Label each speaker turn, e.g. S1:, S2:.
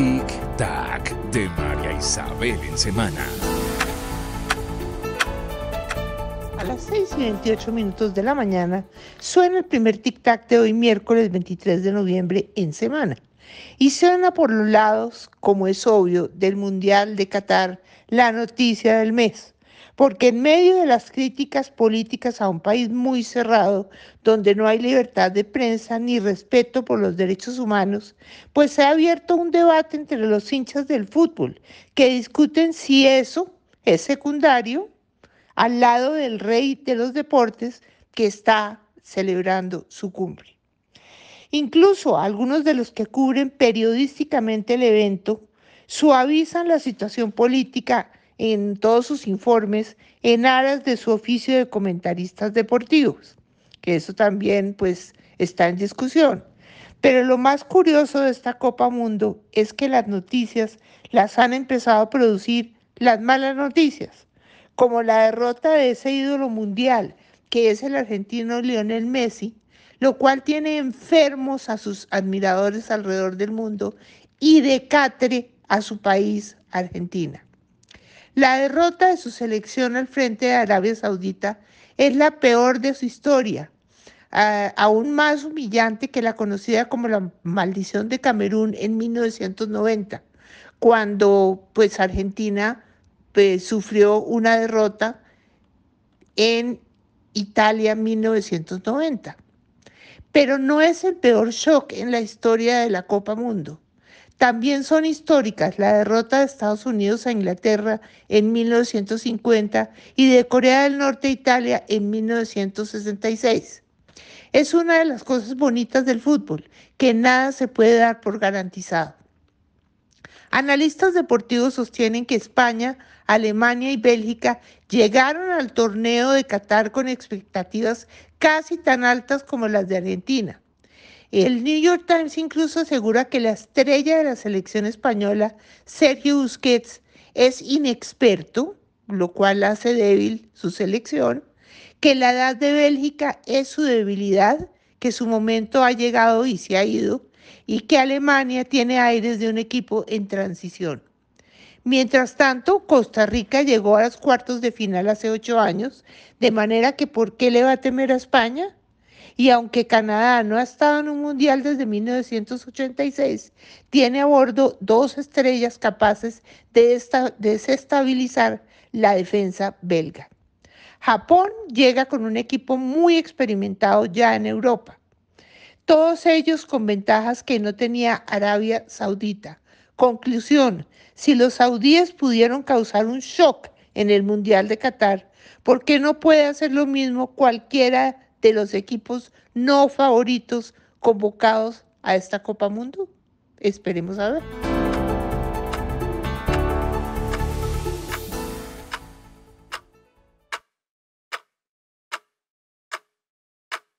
S1: Tic Tac de María Isabel en semana. A las 6 y 28 minutos de la mañana suena el primer Tic Tac de hoy miércoles 23 de noviembre en semana. Y suena por los lados, como es obvio, del Mundial de Qatar, la noticia del mes porque en medio de las críticas políticas a un país muy cerrado, donde no hay libertad de prensa ni respeto por los derechos humanos, pues se ha abierto un debate entre los hinchas del fútbol que discuten si eso es secundario al lado del rey de los deportes que está celebrando su cumbre. Incluso algunos de los que cubren periodísticamente el evento suavizan la situación política en todos sus informes en aras de su oficio de comentaristas deportivos, que eso también pues está en discusión. Pero lo más curioso de esta Copa Mundo es que las noticias las han empezado a producir las malas noticias, como la derrota de ese ídolo mundial que es el argentino Lionel Messi, lo cual tiene enfermos a sus admiradores alrededor del mundo y de catre a su país, Argentina. La derrota de su selección al frente de Arabia Saudita es la peor de su historia, ah, aún más humillante que la conocida como la maldición de Camerún en 1990, cuando pues Argentina pues, sufrió una derrota en Italia 1990. Pero no es el peor shock en la historia de la Copa Mundo. También son históricas la derrota de Estados Unidos a Inglaterra en 1950 y de Corea del Norte a Italia en 1966. Es una de las cosas bonitas del fútbol, que nada se puede dar por garantizado. Analistas deportivos sostienen que España, Alemania y Bélgica llegaron al torneo de Qatar con expectativas casi tan altas como las de Argentina el New York Times incluso asegura que la estrella de la selección española, Sergio Busquets, es inexperto, lo cual hace débil su selección, que la edad de Bélgica es su debilidad, que su momento ha llegado y se ha ido, y que Alemania tiene aires de un equipo en transición. Mientras tanto, Costa Rica llegó a los cuartos de final hace ocho años, de manera que ¿por qué le va a temer a España? Y aunque Canadá no ha estado en un mundial desde 1986, tiene a bordo dos estrellas capaces de desestabilizar la defensa belga. Japón llega con un equipo muy experimentado ya en Europa. Todos ellos con ventajas que no tenía Arabia Saudita. Conclusión, si los saudíes pudieron causar un shock en el Mundial de Qatar, ¿por qué no puede hacer lo mismo cualquiera de los equipos no favoritos convocados a esta Copa Mundo? Esperemos a ver.